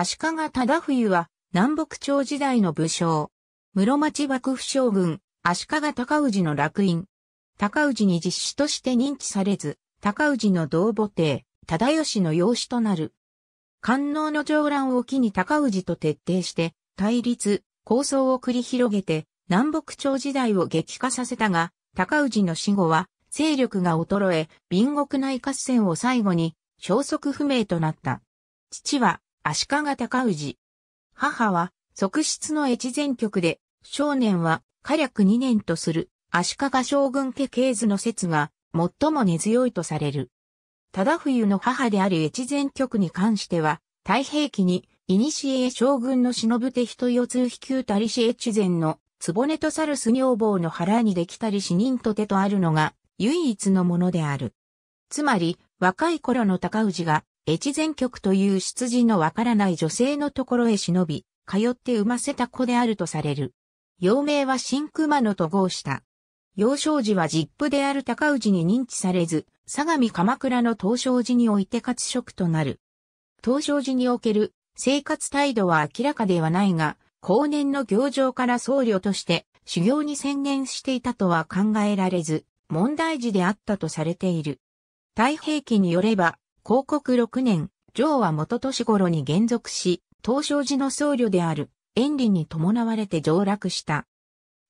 足利忠冬は南北朝時代の武将。室町幕府将軍、足利尊氏の楽印。尊氏に実子として認知されず、尊氏の同母帝、忠義の養子となる。官能の上乱を機に尊氏と徹底して、対立、抗争を繰り広げて、南北朝時代を激化させたが、尊氏の死後は、勢力が衰え、隣国内合戦を最後に、消息不明となった。父は、足利尊氏。母は、側室の越前局で、少年は、火略二年とする、足利将軍家系図の説が、最も根強いとされる。忠冬の母である越前局に関しては、太平記に、古将軍の忍手人四通飛球たりし越前の、壺とサルス女房の腹にできたり死人と手とあるのが、唯一のものである。つまり、若い頃の高氏が、越前局という出自のわからない女性のところへ忍び、通って産ませた子であるとされる。幼名は新熊野と号した。幼少時は実父である高氏に認知されず、相模鎌倉の東照寺において活職となる。東照寺における生活態度は明らかではないが、後年の行場から僧侶として修行に専念していたとは考えられず、問題児であったとされている。太平記によれば、広告6年、上は元年頃に減属し、東照寺の僧侶である、遠林に伴われて上洛した。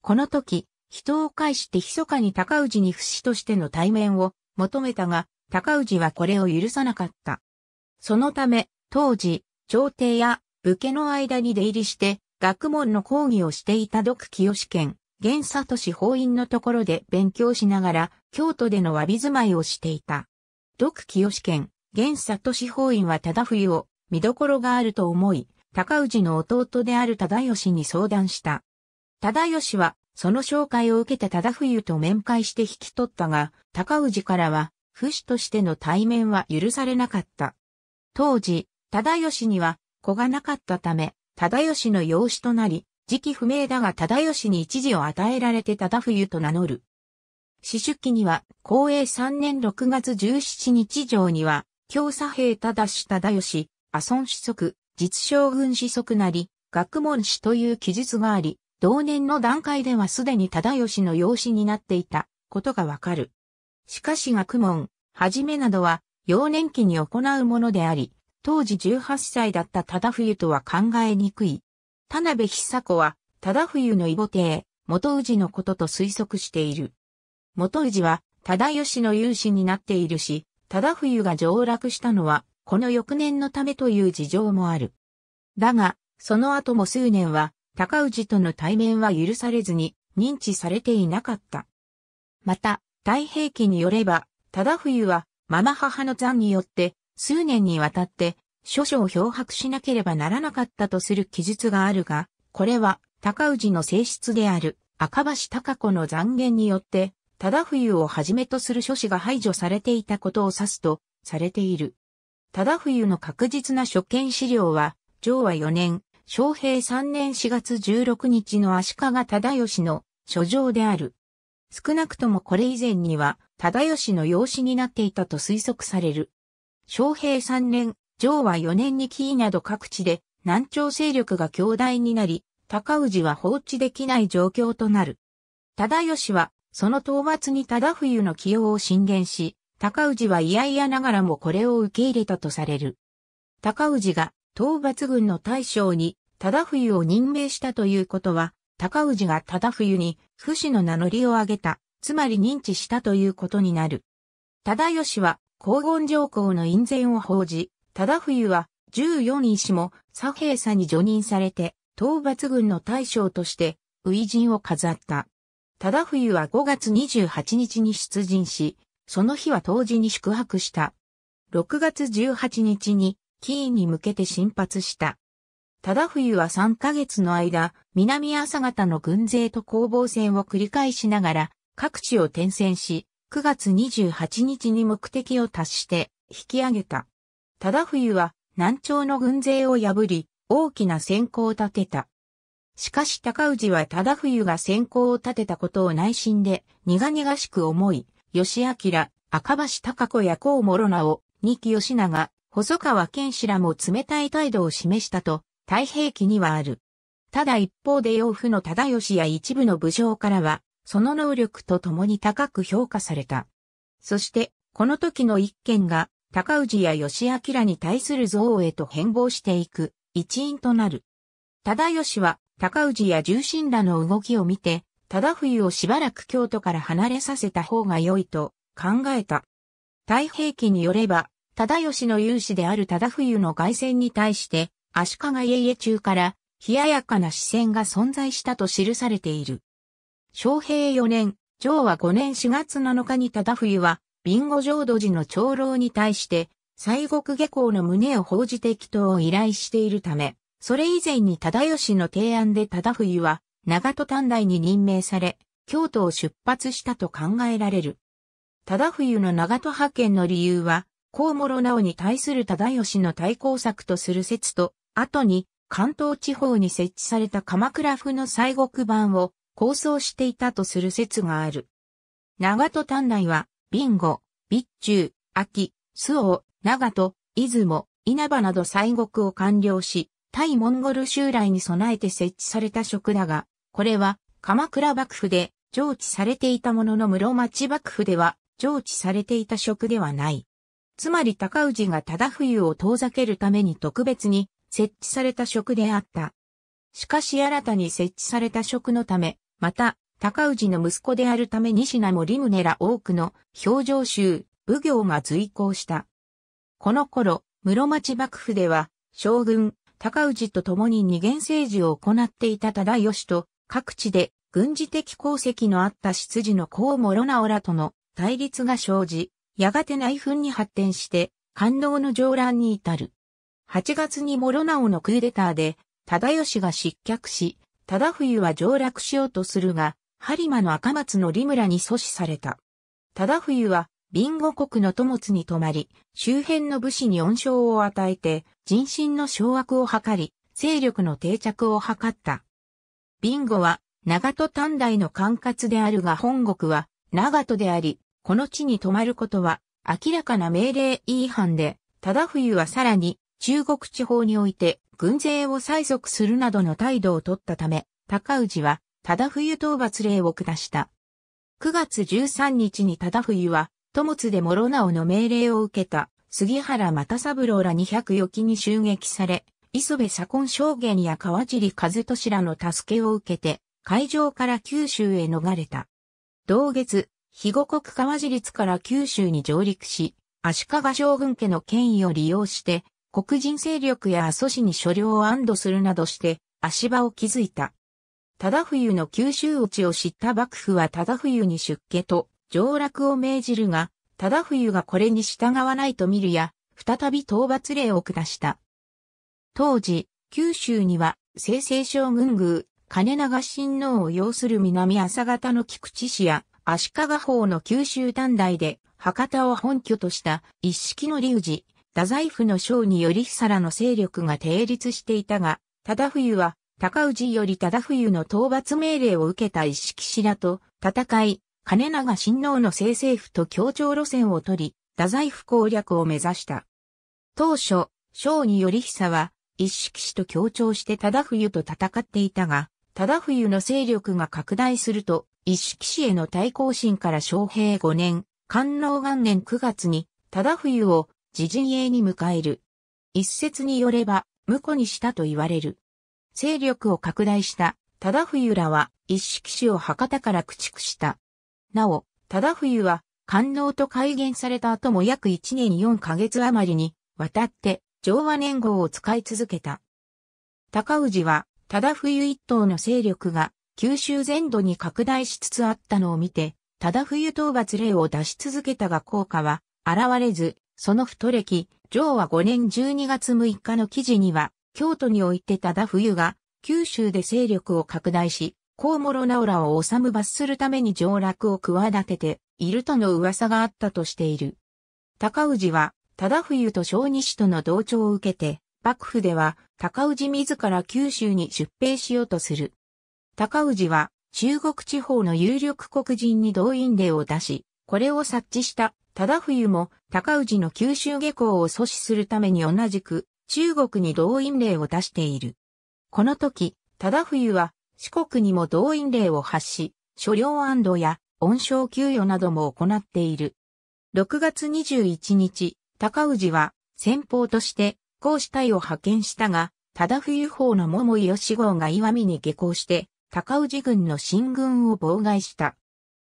この時、人を介して密かに高氏に不死としての対面を求めたが、高氏はこれを許さなかった。そのため、当時、朝廷や武家の間に出入りして、学問の講義をしていた独清試験、現里氏法院のところで勉強しながら、京都での詫び住まいをしていた。独清試験、現里市法院は忠冬を見どころがあると思い、高氏の弟である忠義に相談した。忠義は、その紹介を受けた忠冬と面会して引き取ったが、高氏からは、不死としての対面は許されなかった。当時、忠義には子がなかったため、忠義の養子となり、時期不明だが忠義に一時を与えられて忠冬と名乗る。死春期には、公営3年6月17日上には、京佐兵忠氏忠義、阿孫子息、実将軍子息なり、学問氏という記述があり、同年の段階ではすでに忠義の養子になっていたことがわかる。しかし学問、はじめなどは、幼年期に行うものであり、当時18歳だった忠冬とは考えにくい。田辺久子は、忠冬の異母帝、元氏のことと推測している。元氏は、忠義の勇士になっているし、忠冬が上落したのは、この翌年のためという事情もある。だが、その後も数年は、高氏との対面は許されずに、認知されていなかった。また、太平記によれば、忠冬は、ママ母の残によって、数年にわたって、諸々を漂白しなければならなかったとする記述があるが、これは、高氏の性質である、赤橋高子の残言によって、忠冬をはじめとする諸子が排除されていたことを指すとされている。忠冬の確実な所見資料は、昭和4年、昭平3年4月16日の足利忠義の書状である。少なくともこれ以前には、忠義の養子になっていたと推測される。昭平3年、昭和4年に紀伊など各地で南朝勢力が強大になり、高氏は放置できない状況となる。忠義はその討伐に忠冬の起用を進言し、高氏は嫌々ながらもこれを受け入れたとされる。高氏が討伐軍の大将に忠冬を任命したということは、高氏が忠冬に不死の名乗りを上げた、つまり認知したということになる。忠義は黄金上皇の院前を報じ、忠冬は14医師も左平佐に除任されて、討伐軍の大将として、初陣を飾った。忠冬は5月28日に出陣し、その日は当時に宿泊した。6月18日に、キーに向けて進発した。忠冬は3ヶ月の間、南朝方の軍勢と攻防戦を繰り返しながら、各地を転戦し、9月28日に目的を達して引き上げた。忠冬は南朝の軍勢を破り、大きな先行を立てた。しかし高氏は忠冬が先行を立てたことを内心で苦々しく思い、吉明、赤橋高子や高諸直、二木吉長、細川健氏らも冷たい態度を示したと、太平記にはある。ただ一方で養父の忠義や一部の武将からは、その能力と共に高く評価された。そして、この時の一件が、高氏や義明に対する憎悪へと変貌していく、一因となる。忠義は、高氏や重臣らの動きを見て、忠冬をしばらく京都から離れさせた方が良いと考えた。太平記によれば、忠義の勇士である忠冬の外戦に対して、足利家家中から、冷ややかな視線が存在したと記されている。昌平4年、昭和5年4月7日に忠冬は、ビンゴ浄土寺の長老に対して、西国下校の旨を報じて祈祷を依頼しているため、それ以前に忠義の提案で忠冬は長戸短大に任命され、京都を出発したと考えられる。忠冬の長戸派遣の理由は、甲諸直に対する忠義の対抗策とする説と、後に関東地方に設置された鎌倉府の西国版を構想していたとする説がある。長戸短大は、ビンゴ、備中、秋、周防、長戸、出雲、稲葉など西国を完了し、対モンゴル襲来に備えて設置された職だが、これは鎌倉幕府で上置されていたものの室町幕府では上置されていた職ではない。つまり高氏が忠冬を遠ざけるために特別に設置された職であった。しかし新たに設置された職のため、また、高氏の息子であるため西名森宗ら多くの表情集、奉行が随行した。この頃、室町幕府では、将軍、高氏と共に二元政治を行っていた忠義と、各地で軍事的功績のあった執事の甲諸直らとの対立が生じ、やがて内紛に発展して、感動の上乱に至る。8月に諸直のクーデターで、忠義が失脚し、忠冬は上落しようとするが、播磨の赤松の利村に阻止された。忠冬はビンゴ国の友津に泊まり、周辺の武士に恩賞を与えて、人心の掌握を図り、勢力の定着を図った。ビンゴは、長戸短大の管轄であるが本国は、長戸であり、この地に泊まることは、明らかな命令違反で、忠冬はさらに、中国地方において、軍勢を催促するなどの態度を取ったため、高氏は、忠冬討伐令を下した。9月13日に忠冬は、友津で諸直の命令を受けた杉原又三郎ら200余機に襲撃され、磯部左近証言や川尻和俊らの助けを受けて、海上から九州へ逃れた。同月、肥後国川尻津から九州に上陸し、足利将軍家の権威を利用して、黒人勢力や阿蘇市に所領を安堵するなどして、足場を築いた。忠冬の九州落ちを知った幕府は忠冬に出家と、上落を命じるが、忠冬がこれに従わないと見るや、再び討伐令を下した。当時、九州には、清々将軍宮、金長親王を要する南朝方の菊池氏や、足利法の九州短大で、博多を本拠とした一式の龍寺、太宰府の将により久良の勢力が定立していたが、忠冬は、高氏より忠冬の討伐命令を受けた一式氏らと戦い、金長親王の政政府と協調路線を取り、太宰府攻略を目指した。当初、将により久は、一色氏と協調して忠冬と戦っていたが、忠冬の勢力が拡大すると、一色氏への対抗心から昌平5年、官能元年9月に、忠冬を自陣営に迎える。一説によれば、婿にしたと言われる。勢力を拡大した、忠冬らは、一色氏を博多から駆逐した。なお、忠冬は、官能と改元された後も約1年4ヶ月余りに、わたって、上和年号を使い続けた。高氏は、忠冬一党の勢力が、九州全土に拡大しつつあったのを見て、忠冬討伐令を出し続けたが効果は、現れず、その太歴、上和5年12月6日の記事には、京都において忠冬が、九州で勢力を拡大し、コウモロナオラを治む罰するために上洛を企てているとの噂があったとしている。高氏は、忠冬と小西との同調を受けて、幕府では高氏自ら九州に出兵しようとする。高氏は、中国地方の有力黒人に動員令を出し、これを察知した忠冬も高氏の九州下校を阻止するために同じく中国に動員令を出している。この時、忠冬は四国にも動員令を発し、所領安堵や恩賞給与なども行っている。6月21日、高氏は先方として公使隊を派遣したが、忠冬法の桃井義号が岩見に下校して、高氏軍の進軍を妨害した。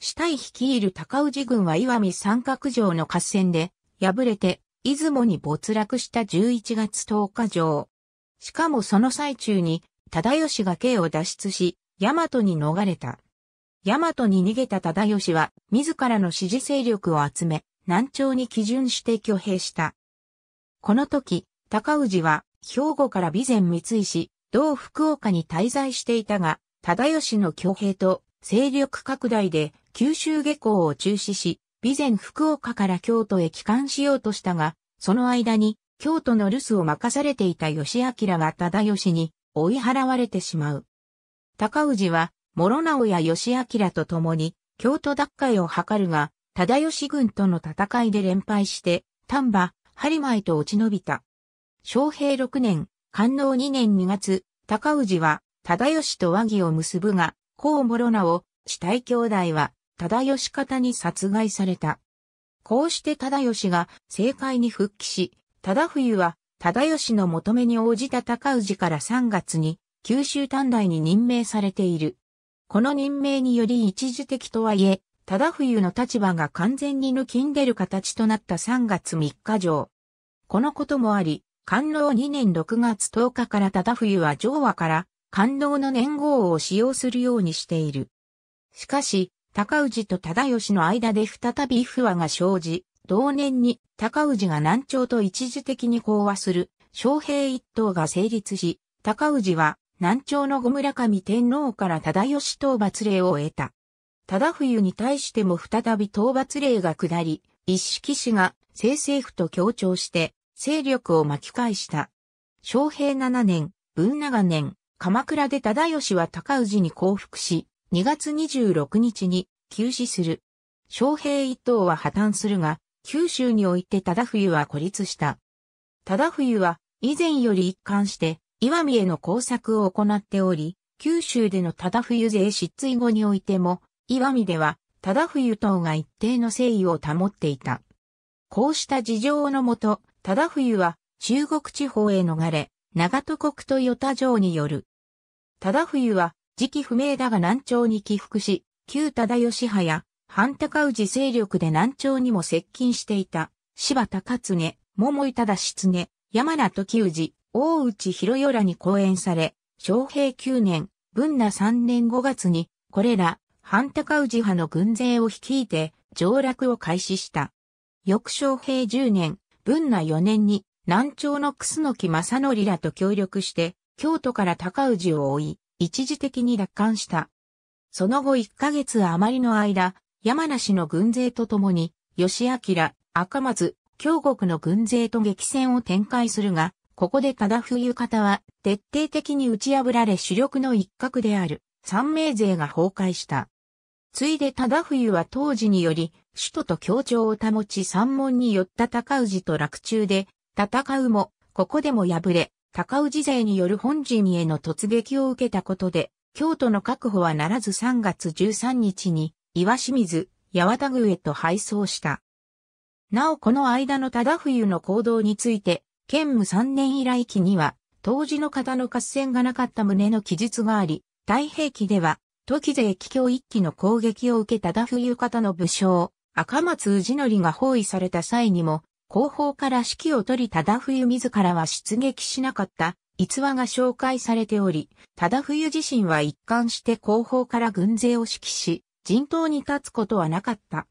死体率いる高氏軍は岩見三角城の合戦で、敗れて、出雲に没落した11月10日城。しかもその最中に、忠義が刑を脱出し、大和に逃れた。大和に逃げた忠義は、自らの支持勢力を集め、南朝に基準して挙兵した。この時、高氏は、兵庫から備前三井市、同福岡に滞在していたが、忠義の挙兵と勢力拡大で九州下校を中止し、備前福岡から京都へ帰還しようとしたが、その間に京都の留守を任されていた義明が忠義に追い払われてしまう。高氏は、諸直や義明と共に、京都奪回を図るが、忠義軍との戦いで連敗して、丹波、播磨へと落ち延びた。昌平6年、官能2年2月、高氏は、忠義と和議を結ぶが、高諸直、死体兄弟は、忠義方に殺害された。こうして忠義が政界に復帰し、忠冬は忠義の求めに応じた高氏から3月に、九州短大に任命されている。この任命により一時的とはいえ、忠冬の立場が完全に抜きんでる形となった3月3日上。このこともあり、官能2年6月10日から忠冬は上和から官能の年号を使用するようにしている。しかし、高氏と忠義の間で再び不和が生じ、同年に高氏が南朝と一時的に講和する、昌平一党が成立し、高氏は南朝の五村上天皇から忠義討伐令を得た。忠冬に対しても再び討伐令が下り、一色氏が政政府と協調して勢力を巻き返した。昌平七年、文長年、鎌倉で忠義は高氏に降伏し、2月26日に休止する。昌平一党は破綻するが、九州において忠冬は孤立した。忠冬は以前より一貫して、岩見への工作を行っており、九州での忠冬勢失墜後においても、岩見では忠冬等が一定の誠意を保っていた。こうした事情のもと、忠冬は中国地方へ逃れ、長戸国と与田城による。忠冬は時期不明だが南朝に起伏し、旧忠義派や反高氏勢力で南朝にも接近していた、柴田勝根、桃井忠常、山名時氏、大内広代らに講演され、昌平9年、文那3年5月に、これら、反高氏派の軍勢を率いて、上落を開始した。翌昌平10年、文那4年に、南朝の楠木正則らと協力して、京都から高氏を追い、一時的に奪還した。その後1ヶ月余りの間、山梨の軍勢と共に、吉明、赤松、京国の軍勢と激戦を展開するが、ここで忠冬方は徹底的に打ち破られ主力の一角である三名勢が崩壊した。ついで忠冬は当時により、首都と協調を保ち三門に寄った高氏と落中で、戦うも、ここでも敗れ、高氏勢による本陣への突撃を受けたことで、京都の確保はならず3月13日に、岩清水、八幡宮へと配送した。なおこの間の忠冬の行動について、兼武3年以来期には、当時の方の合戦がなかった旨の記述があり、太平記では、時勢帰京一期の攻撃を受けた忠冬方の武将、赤松氏則が包囲された際にも、後方から指揮を取り忠冬自らは出撃しなかった逸話が紹介されており、忠冬自身は一貫して後方から軍勢を指揮し、陣頭に立つことはなかった。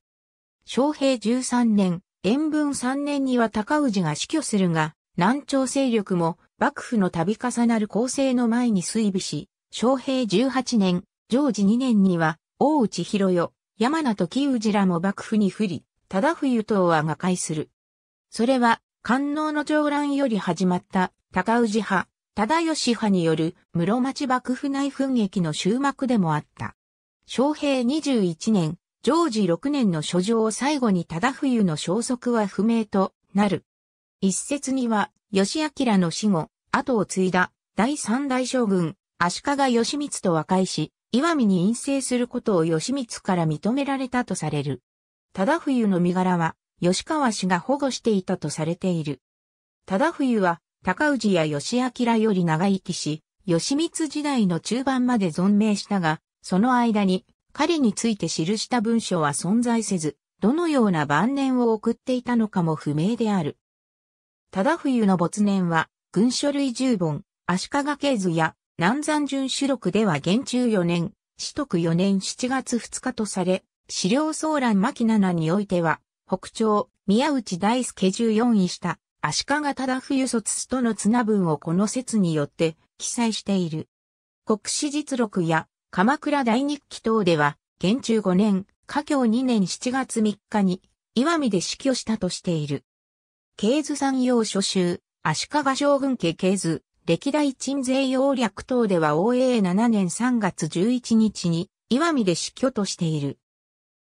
昌平13年、延文3年には高氏が死去するが、南朝勢力も幕府の度重なる構成の前に衰微し、昌平18年、常時2年には、大内広代、山名時氏らも幕府に不利、忠冬等は瓦解する。それは、官能の上乱より始まった高氏派、忠義派による室町幕府内紛撃の終幕でもあった。昌平21年、常時6年の書状を最後に忠冬の消息は不明となる。一説には、義明の死後、後を継いだ第三代将軍、足利義満と和解し、岩見に陰性することを義満から認められたとされる。忠冬の身柄は、吉川氏が保護していたとされている。忠冬は、高氏や義明より長生きし、義満時代の中盤まで存命したが、その間に彼について記した文書は存在せず、どのような晩年を送っていたのかも不明である。忠冬の没年は、軍書類十本、足利経図や南山純主録では元中4年、四徳4年7月2日とされ、資料騒乱巻七においては、北朝、宮内大輔14位した、足利忠冬卒との綱文をこの説によって記載している。国史実録や鎌倉大日記等では、元中5年、華京2年7月3日に、岩見で死去したとしている。経図山陽諸州、足利将軍家経図、歴代鎮税要略等では応永7年3月11日に、岩見で死去としている。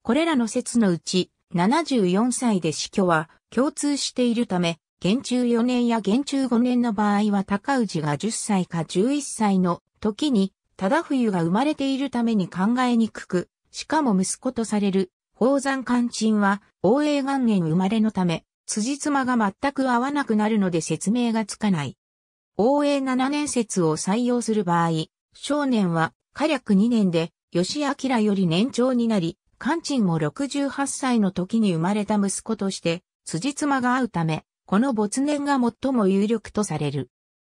これらの説のうち、74歳で死去は共通しているため、元中4年や元中5年の場合は高氏が10歳か11歳の時に忠冬が生まれているために考えにくく、しかも息子とされる、宝山漢鎮は、王永元年生まれのため、辻妻が全く合わなくなるので説明がつかない。王永七年説を採用する場合、少年は、火略二年で、吉明より年長になり、漢鎮も68歳の時に生まれた息子として、辻妻が会うため、この没年が最も有力とされる。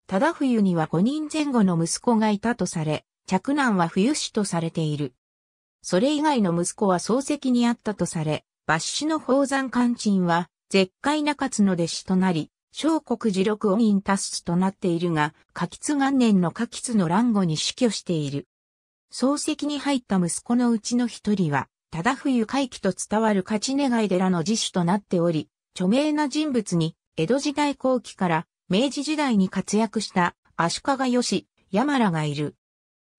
忠冬には5人前後の息子がいたとされ、嫡男は冬氏とされている。それ以外の息子は漱石にあったとされ、抜子の宝山勘鎮は、絶海中津の弟子となり、小国寺六音院達出となっているが、柿津元年の柿津の乱後に死去している。漱石に入った息子のうちの一人は、忠冬回帰と伝わる勝ち願い寺の自主となっており、著名な人物に、江戸時代後期から明治時代に活躍した足利義、山らがいる。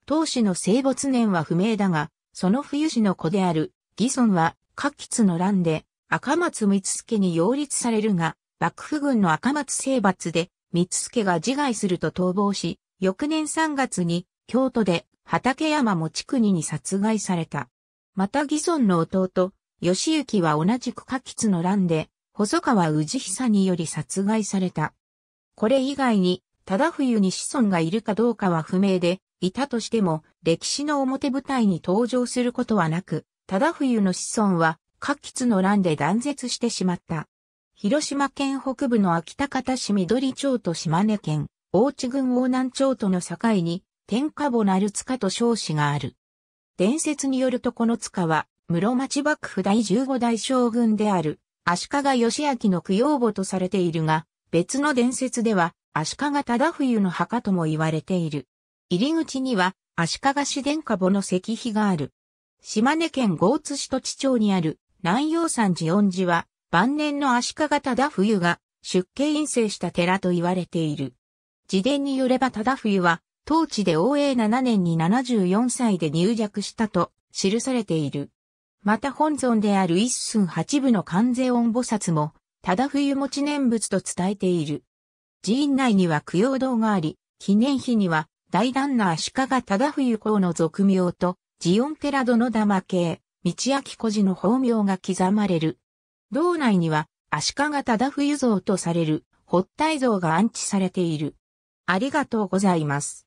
当氏の生没年は不明だが、その冬氏の子である、義孫は、各吉の乱で、赤松光助に擁立されるが、幕府軍の赤松征伐で、光助が自害すると逃亡し、翌年3月に、京都で、畠山持国に殺害された。また義孫の弟、義行は同じく各吉の乱で、細川氏久により殺害された。これ以外に、忠冬に子孫がいるかどうかは不明で、いたとしても、歴史の表舞台に登場することはなく、忠冬の子孫は、各吉の乱で断絶してしまった。広島県北部の秋田方市緑町と島根県、大地郡大南町との境に、天下母なる塚と称子がある。伝説によるとこの塚は、室町幕府第15代将軍である、足利義明の供養母とされているが、別の伝説では、足利忠冬の墓とも言われている。入り口には足利市殿下母の石碑がある。島根県豪津市土地町にある南洋山寺恩寺は晩年の足利忠冬が出家陰性した寺と言われている。自伝によれば忠冬は当地で応永7年に74歳で入弱したと記されている。また本尊である一寸八部の関税音菩薩も、忠冬持ち念仏と伝えている。寺院内には供養堂があり、記念碑には大胆な足利忠冬公の俗名と、ジオン寺戸の玉系、道明古寺の法名が刻まれる。道内には、足利忠冬像とされる、北大像が安置されている。ありがとうございます。